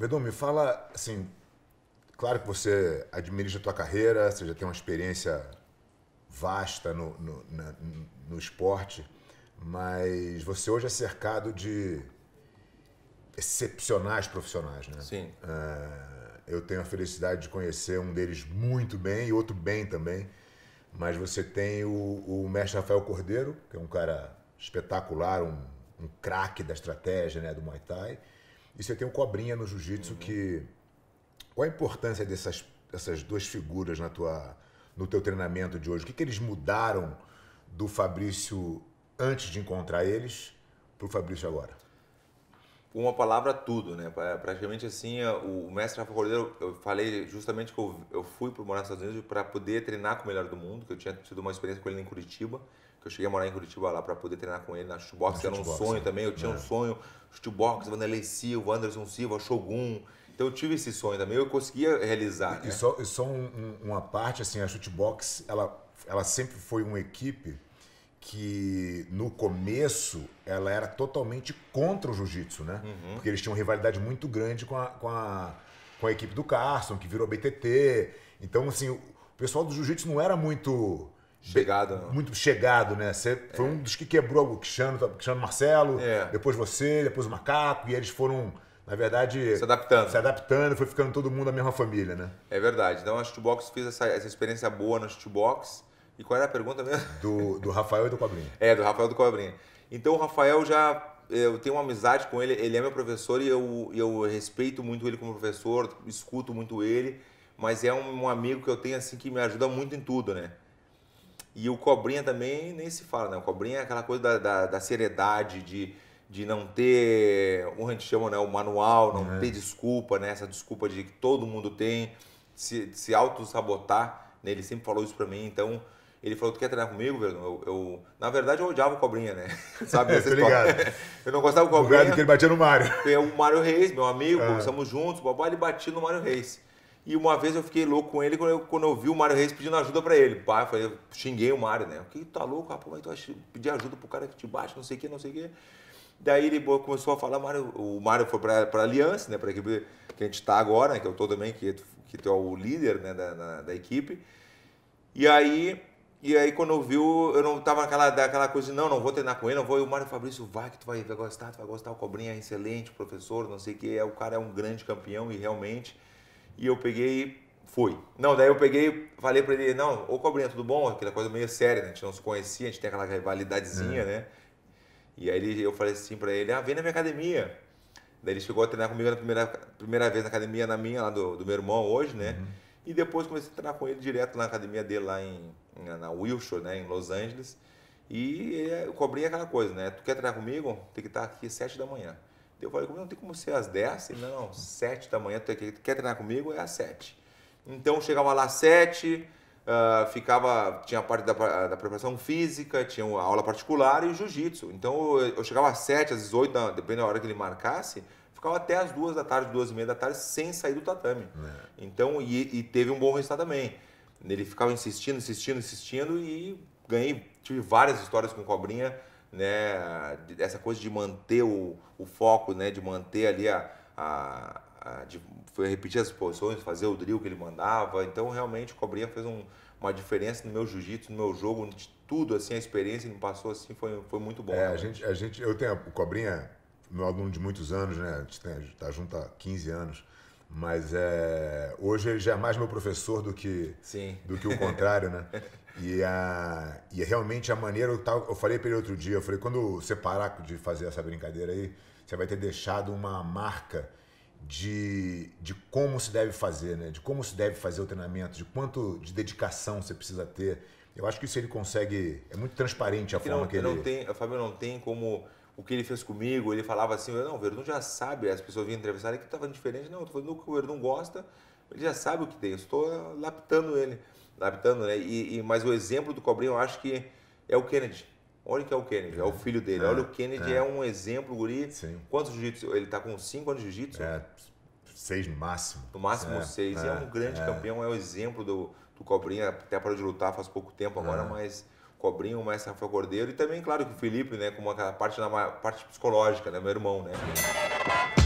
Vedum, me fala, assim, claro que você administra a tua carreira, você já tem uma experiência vasta no, no, na, no esporte, mas você hoje é cercado de excepcionais profissionais, né? Sim. Uh, eu tenho a felicidade de conhecer um deles muito bem e outro bem também, mas você tem o, o mestre Rafael Cordeiro, que é um cara espetacular, um, um craque da estratégia né, do Muay Thai, e você tem o Cobrinha no jiu-jitsu uhum. que... Qual a importância dessas, dessas duas figuras na tua, no teu treinamento de hoje? O que, que eles mudaram do Fabrício antes de encontrar eles para o Fabrício agora? uma palavra tudo, né? Praticamente assim, é, o mestre Rafa Cordeiro, eu falei justamente que eu, fui para morar nos Estados Unidos para poder treinar com o melhor do mundo, que eu tinha tido uma experiência com ele em Curitiba, que eu cheguei a morar em Curitiba lá para poder treinar com ele na shootbox, que era um sonho né? também, eu tinha é. um sonho, shootbox, Vanderlei Silva, Anderson Silva, Shogun, então eu tive esse sonho também, eu conseguia realizar. Né? E, né? só, só um, um, uma parte, assim, a shootbox, ela, ela sempre foi uma equipe que no começo ela era totalmente contra o jiu-jitsu, né? Uhum. Porque eles tinham rivalidade muito grande com a, com a, com, a, equipe do Carson, que virou BTT. Então, assim, o pessoal do jiu-jitsu não era muito. Chegado. Be, né? muito chegado, né? Você é. foi um dos que quebrou o Kishano, o tá, Kishano Marcelo, é. depois você, depois o Macaco, e eles foram, na verdade. Se adaptando. Se adaptando, foi ficando todo mundo a mesma família, né? É verdade. Então, a Shootbox fez essa, essa experiência boa na Shootbox e qual era a pergunta mesmo? Do, do Rafael e do Cobrinha. é, do Rafael e do Cobrinha. Então o Rafael já. Eu tenho uma amizade com ele, ele é meu professor e eu, eu respeito muito ele como professor, escuto muito ele, mas é um, um amigo que eu tenho assim que me ajuda muito em tudo, né? E o Cobrinha também nem se fala, né? O Cobrinha é aquela coisa da, da, da seriedade, de, de não ter, como a gente chama, né? O manual, não é. ter desculpa, né? Essa desculpa de que todo mundo tem, se, se auto-sabotar, né? Ele sempre falou isso pra mim, então ele falou, tu quer treinar comigo, Verdão? Eu, eu, na verdade, eu odiava o Cobrinha, né? Sabe essa eu não gostava do Cobrinha. Obrigado que ele batia no Mário. É o Mário Reis, meu amigo, ah. começamos juntos, babá, ele batia no Mário Reis. E uma vez eu fiquei louco com ele quando eu, quando eu vi o Mário Reis pedindo ajuda para ele. Pá, eu falei, eu xinguei o Mário, né? O que tá louco, rapaz? Mas é tu vai pedir ajuda pro cara que te bate, não sei o que, não sei o que. Daí ele começou a falar, Mário, o Mário foi para Aliança, né? Para equipe que a gente está agora, né? que eu tô também, que, que tu é o líder né? da, da, da equipe. E aí e aí quando eu viu, eu não tava naquela daquela coisa, não, não vou treinar com ele, não vou. E o Mário Fabrício, vai que tu vai, vai gostar, tu vai gostar, o Cobrinha é excelente, professor, não sei o que, é, o cara é um grande campeão e realmente. E eu peguei, fui. Não, daí eu peguei, falei para ele, não, ô Cobrinha, tudo bom? Aquela coisa meio séria, né? A gente não se conhecia, a gente tem aquela rivalidadezinha, é. né? E aí ele, eu falei assim para ele, ah, vem na minha academia. Daí ele chegou a treinar comigo na primeira, primeira vez na academia, na minha, lá do, do meu irmão hoje, né? Uhum. E depois comecei a treinar com ele direto na academia dele lá em na Wilshire, né, em Los Angeles. E eh, eu cobri aquela coisa, né? Tu quer treinar comigo? Tem que estar aqui às 7 da manhã. Eu falei, não tem como ser às 10? não, 7 da manhã, tu é quer treinar comigo? É às 7. Então eu chegava lá às 7, uh, ah, ficava, tinha a parte da, da, preparação física, tinha a aula particular e o jiu-jitsu. Então eu, chegava às 7, às 18, da, dependendo da hora que ele marcasse, ficava até às 2 da tarde, 2 e meia da tarde, sem sair do tatame. É. Então, e, e teve um bom resultado também. Ele ficava insistindo, insistindo, insistindo e ganhei, tive várias histórias com cobrinha, né? Essa coisa de manter o, o foco, né? De manter ali a, a, a de repetir as posições, fazer o drill que ele mandava. Então realmente cobrinha fez um, uma diferença no meu jiu-jitsu, no meu jogo, de tudo assim, a experiência que me passou assim, foi, foi muito bom. É, a gente, a gente, eu tenho o cobrinha meu aluno de muitos anos, né? A gente está junto há 15 anos. Mas é, hoje ele já é mais meu professor do que, Sim. Do que o contrário, né? E, a, e é realmente a maneira, eu, tava, eu falei para ele outro dia, eu falei, quando você parar de fazer essa brincadeira aí, você vai ter deixado uma marca de, de como se deve fazer, né? De como se deve fazer o treinamento, de quanto de dedicação você precisa ter. Eu acho que isso ele consegue, é muito transparente a forma não, que ele... Não tem, Fábio, não tem como o que ele fez comigo, ele falava assim, não, o Verdun já sabe, as pessoas vinham entrevistar ele que estava diferente, não, eu tô falando que o Verdun gosta, ele já sabe o que tem, eu estou laptando ele, laptando, né? E, e, mas o exemplo do Cobrinho, eu acho que é o Kennedy. Olha que é o Kennedy, é, é o filho dele. É, Olha, o Kennedy é, é um exemplo, guri. Sim. Quantos jiu-jitsu? Ele está com cinco anos de jiu-jitsu? É, seis no máximo. No máximo é, seis. É, é, um grande é. campeão, é o exemplo do, do Cobrinha. Até parou de lutar faz pouco tempo agora, é. mas Cobrinho, o Mestre Rafael Cordeiro e também, claro, que o Felipe, né, com uma parte, parte psicológica, né, meu irmão, né.